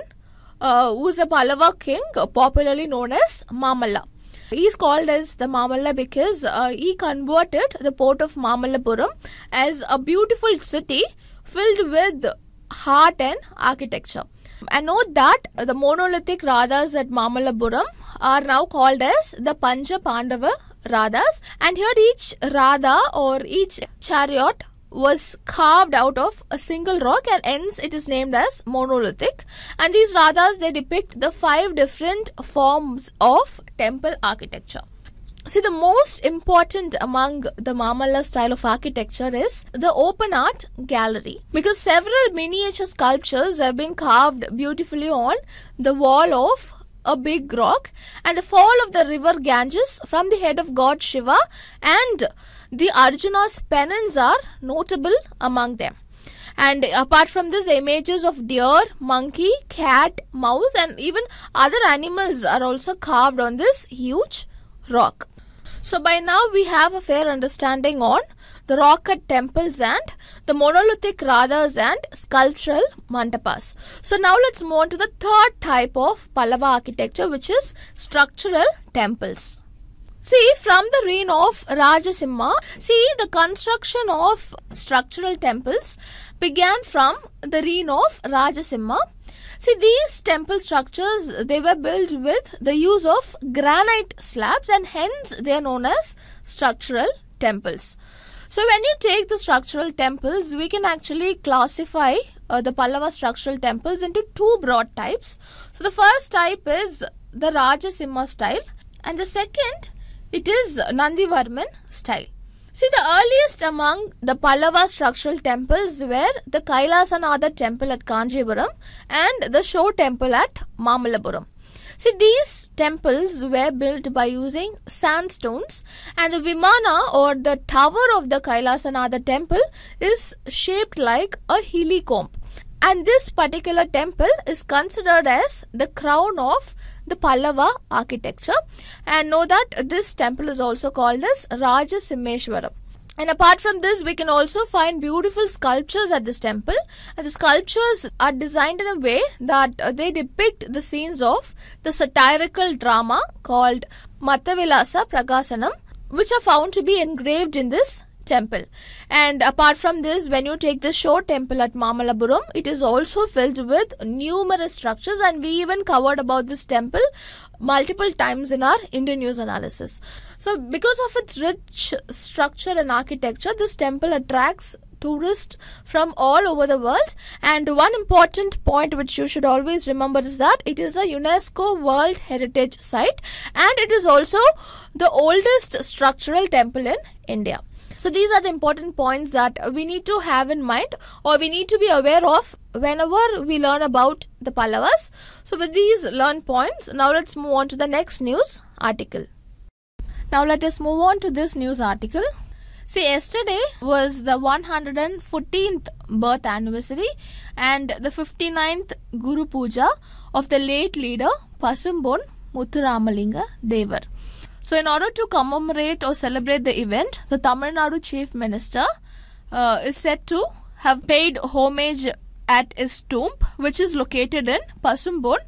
uh, who is a Pallava king, uh, popularly known as Mamalla. He is called as the Mamalla because uh, he converted the port of Mamallapuram as a beautiful city filled with heart and architecture. And note that the monolithic Radhas at Mamallapuram are now called as the Panja Pandava Radhas. And here each Radha or each chariot was carved out of a single rock and hence it is named as monolithic and these radhas they depict the five different forms of temple architecture See, the most important among the Mamalla style of architecture is the open art gallery because several miniature sculptures have been carved beautifully on the wall of a big rock and the fall of the river Ganges from the head of god Shiva and the Arjuna's pennons are notable among them. And apart from this, the images of deer, monkey, cat, mouse and even other animals are also carved on this huge rock. So by now we have a fair understanding on the rock cut temples and the monolithic radhas and sculptural mandapas. So now let's move on to the third type of Pallava architecture which is structural temples. See, from the reign of Rajasimha, see the construction of structural temples began from the reign of Rajasimha. See, these temple structures, they were built with the use of granite slabs and hence they are known as structural temples. So when you take the structural temples, we can actually classify uh, the Pallava structural temples into two broad types. So the first type is the Rajasimha style and the second it is Nandivarman style. See, the earliest among the Pallava structural temples were the Kailasanatha temple at Kanjipuram and the Show temple at Mamallapuram. See, these temples were built by using sandstones and the Vimana or the tower of the Kailasanatha temple is shaped like a helicomp. And this particular temple is considered as the crown of the Pallava architecture. And know that this temple is also called as Raja And apart from this, we can also find beautiful sculptures at this temple. And the sculptures are designed in a way that uh, they depict the scenes of the satirical drama called Matavilasa Prakasanam, which are found to be engraved in this temple. And apart from this, when you take the show temple at Mamalapuram, it is also filled with numerous structures and we even covered about this temple multiple times in our Indian news analysis. So because of its rich structure and architecture, this temple attracts tourists from all over the world and one important point which you should always remember is that it is a UNESCO World Heritage Site and it is also the oldest structural temple in India. So these are the important points that we need to have in mind or we need to be aware of whenever we learn about the Pallavas. So with these learn points, now let's move on to the next news article. Now let us move on to this news article. See, yesterday was the 114th birth anniversary and the 59th Guru Puja of the late leader Pasumbon Muthuramalinga Devar. So, in order to commemorate or celebrate the event, the Tamil Nadu Chief Minister uh, is said to have paid homage at his tomb, which is located in Pasumbon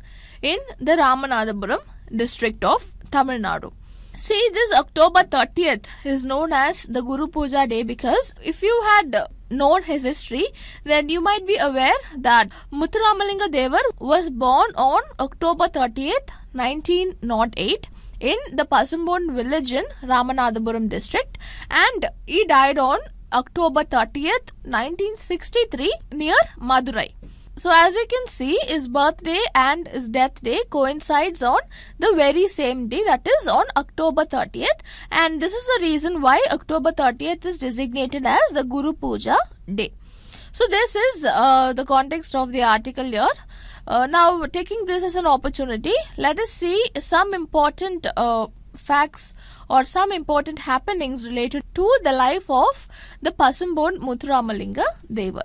in the Ramanathapuram district of Tamil Nadu. See, this October 30th is known as the Guru Puja Day because if you had known his history, then you might be aware that Muthuramalinga Devar was born on October 30th, 1908 in the Pasumbon village in Ramanathapuram district and he died on October 30th 1963 near Madurai. So as you can see his birthday and his death day coincides on the very same day that is on October 30th and this is the reason why October 30th is designated as the Guru Puja day. So this is uh, the context of the article here. Uh, now, taking this as an opportunity, let us see some important uh, facts or some important happenings related to the life of the person-born Muthuramalinga Devar.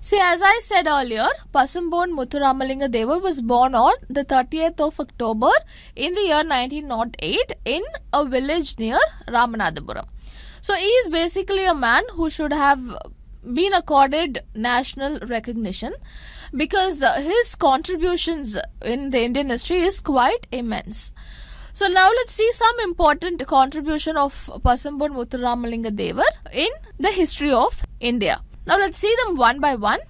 See, as I said earlier, Pasambon Muthuramalinga Devar was born on the 30th of October in the year 1908 in a village near Ramanathapuram. So, he is basically a man who should have been accorded national recognition because uh, his contributions in the Indian history is quite immense. So now let's see some important contribution of Pasambur Muthuramalinga Devar in the history of India. Now let's see them one by one.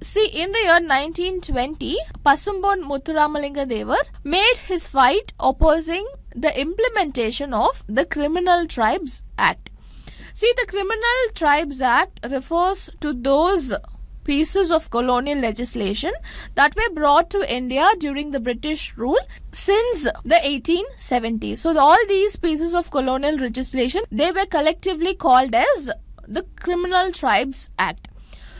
See, in the year 1920, Pasambon Muthuramalinga Devar made his fight opposing the implementation of the Criminal Tribes Act. See, the Criminal Tribes Act refers to those pieces of colonial legislation that were brought to India during the British rule since the 1870s. So all these pieces of colonial legislation, they were collectively called as the Criminal Tribes Act.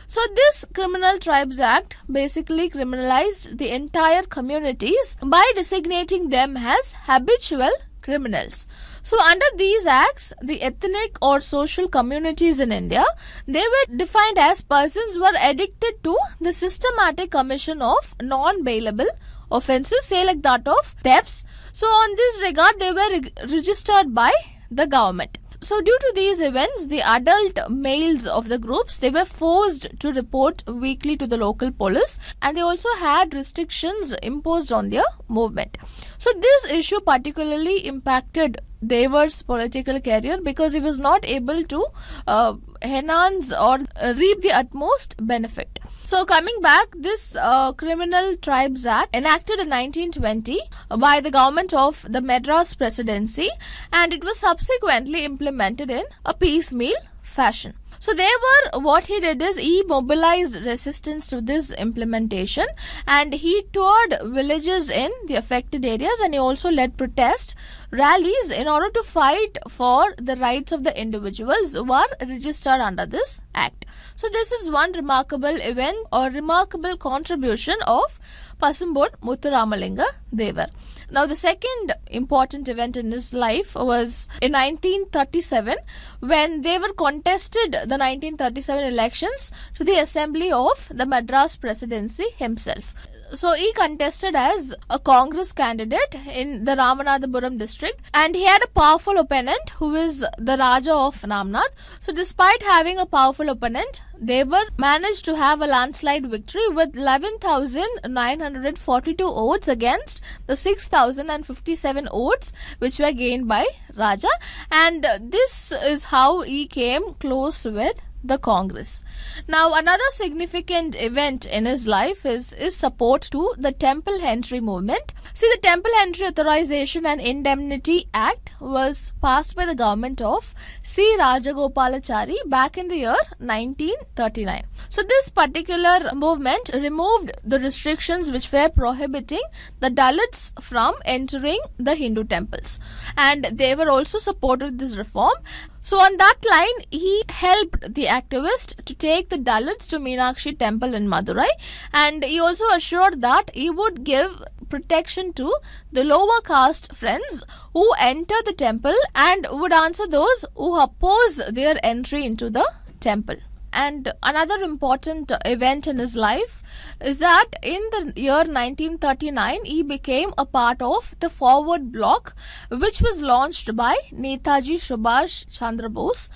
So this Criminal Tribes Act basically criminalized the entire communities by designating them as habitual criminals. So under these acts, the ethnic or social communities in India, they were defined as persons who were addicted to the systematic commission of non-bailable offences, say like that of thefts. So on this regard, they were re registered by the government. So due to these events, the adult males of the groups, they were forced to report weekly to the local police and they also had restrictions imposed on their movement. So this issue particularly impacted David's political career because he was not able to uh, enhance or reap the utmost benefit. So coming back, this uh, Criminal Tribes Act enacted in 1920 by the government of the Madras Presidency and it was subsequently implemented in a piecemeal fashion. So they were what he did is he mobilized resistance to this implementation and he toured villages in the affected areas and he also led protest rallies in order to fight for the rights of the individuals who are registered under this act. So this is one remarkable event or remarkable contribution of Pasumbod Muthuramalinga Devar. Now, the second important event in his life was in 1937 when they were contested the 1937 elections to the assembly of the Madras presidency himself. So he contested as a Congress candidate in the Ramanathapuram district and he had a powerful opponent who is the Raja of Ramnath. So despite having a powerful opponent, they were managed to have a landslide victory with 11,942 votes against the 6,057 votes which were gained by Raja and this is how he came close with the Congress. Now, another significant event in his life is his support to the Temple Henry movement. See, the Temple Henry Authorization and Indemnity Act was passed by the government of C. Rajagopalachari back in the year 1939. So, this particular movement removed the restrictions which were prohibiting the Dalits from entering the Hindu temples. And they were also supported this reform so on that line, he helped the activist to take the Dalits to Meenakshi temple in Madurai and he also assured that he would give protection to the lower caste friends who enter the temple and would answer those who oppose their entry into the temple and another important event in his life is that in the year 1939 he became a part of the forward bloc which was launched by Netaji Subhash Chandra Bose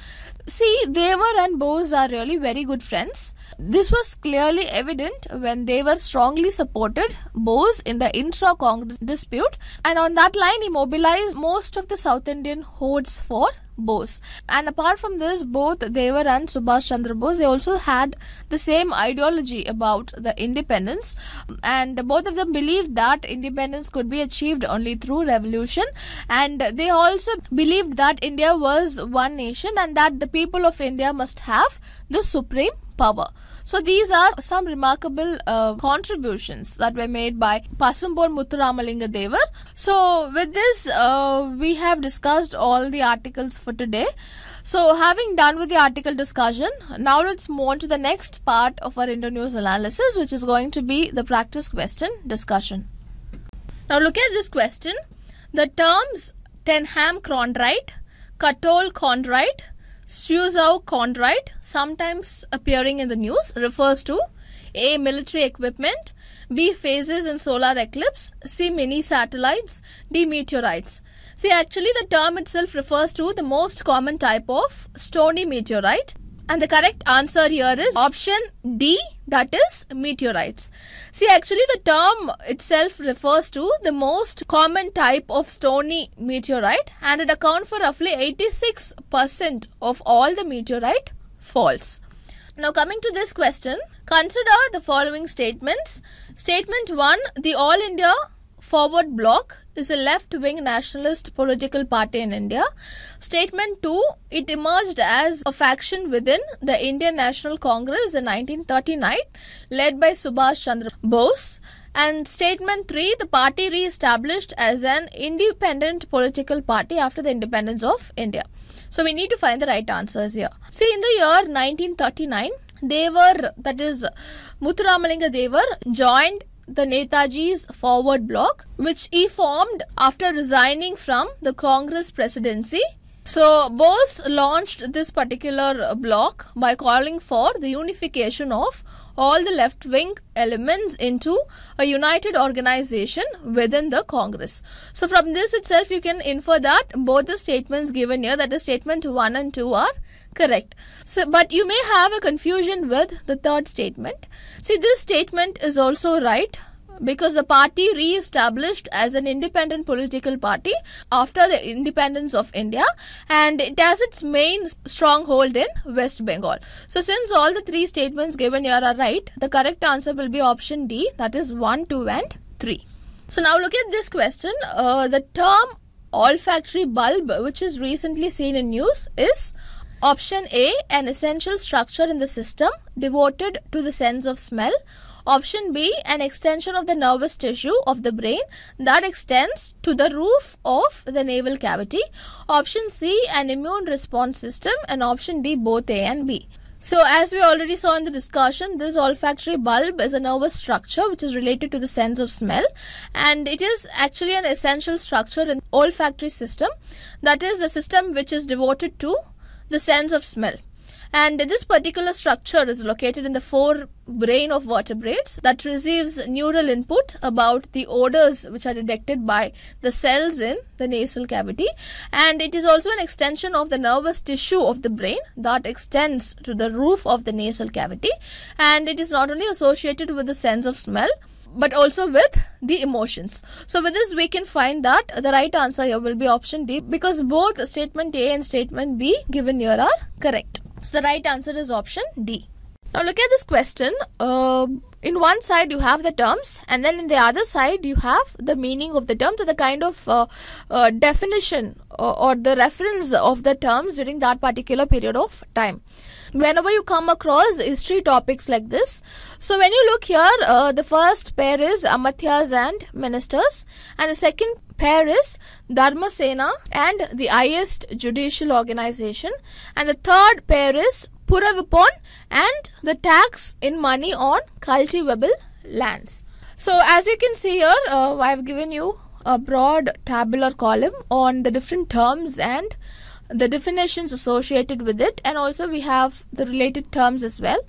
see Devar and Bose are really very good friends this was clearly evident when they were strongly supported Bose in the intra Congress dispute, and on that line, he mobilized most of the South Indian hordes for Bose. And apart from this, both Devar and Subhash Chandra Bose, they also had the same ideology about the independence. And both of them believed that independence could be achieved only through revolution. And they also believed that India was one nation and that the people of India must have the supreme power. So these are some remarkable uh, contributions that were made by Pasumbor Muthuramalinga Devar. So with this, uh, we have discussed all the articles for today. So having done with the article discussion, now let's move on to the next part of our Indo News analysis, which is going to be the practice question discussion. Now look at this question. The terms Tenham chondrite, Katol, chondrite, Suzhou chondrite, sometimes appearing in the news, refers to A. Military equipment, B. Phases in solar eclipse, C. Mini satellites, D. Meteorites. See, actually the term itself refers to the most common type of stony meteorite. And the correct answer here is option D, that is meteorites. See, actually the term itself refers to the most common type of stony meteorite and it accounts for roughly 86% of all the meteorite falls. Now coming to this question, consider the following statements. Statement 1, the All India Forward Bloc is a left-wing nationalist political party in India. Statement 2, it emerged as a faction within the Indian National Congress in 1939, led by Subhash Chandra Bose. And statement 3, the party re-established as an independent political party after the independence of India. So we need to find the right answers here. See, in the year 1939, Devar, that is Muthuramalinga Devar, joined the Netaji's Forward Bloc, which he formed after resigning from the Congress presidency. So, Bose launched this particular bloc by calling for the unification of all the left wing elements into a united organization within the Congress. So, from this itself, you can infer that both the statements given here, that is, statement 1 and 2, are Correct. So, but you may have a confusion with the third statement. See, this statement is also right because the party re-established as an independent political party after the independence of India and it has its main stronghold in West Bengal. So since all the three statements given here are right, the correct answer will be option D that is 1, 2 and 3. So now look at this question. Uh, the term olfactory bulb which is recently seen in news is Option A, an essential structure in the system devoted to the sense of smell. Option B, an extension of the nervous tissue of the brain that extends to the roof of the navel cavity. Option C, an immune response system. And option D, both A and B. So as we already saw in the discussion, this olfactory bulb is a nervous structure which is related to the sense of smell and it is actually an essential structure in olfactory system that is the system which is devoted to the sense of smell. And this particular structure is located in the fore brain of vertebrates that receives neural input about the odors which are detected by the cells in the nasal cavity. And it is also an extension of the nervous tissue of the brain that extends to the roof of the nasal cavity. And it is not only associated with the sense of smell but also with the emotions. So with this we can find that the right answer here will be option D because both statement A and statement B given here are correct. So the right answer is option D. Now look at this question. Uh, in one side you have the terms and then in the other side you have the meaning of the terms or the kind of uh, uh, definition or, uh, or the reference of the terms during that particular period of time whenever you come across history topics like this. So when you look here, uh, the first pair is Amatyas and ministers and the second pair is Dharmasena and the highest judicial organization and the third pair is Puravipon and the tax in money on cultivable lands. So as you can see here, uh, I have given you a broad tabular column on the different terms and the definitions associated with it and also we have the related terms as well.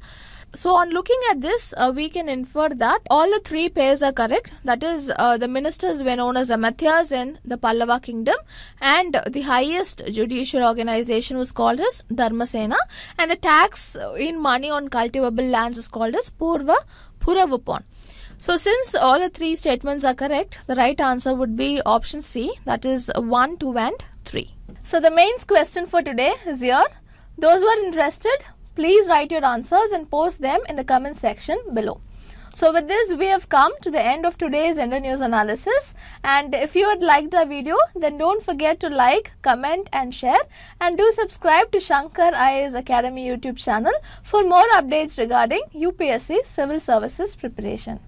So on looking at this, uh, we can infer that all the three pairs are correct. That is, uh, the ministers were known as Amatyas in the Pallava kingdom and the highest judicial organization was called as Dharmasena and the tax in money on cultivable lands is called as Purva Puravupon. So since all the three statements are correct, the right answer would be option C, that is 1, 2 and 3. So, the mains question for today is here. Those who are interested, please write your answers and post them in the comment section below. So with this we have come to the end of today's Indo News analysis and if you had liked our video then don't forget to like, comment and share and do subscribe to Shankar IAS Academy YouTube channel for more updates regarding UPSC Civil Services Preparation.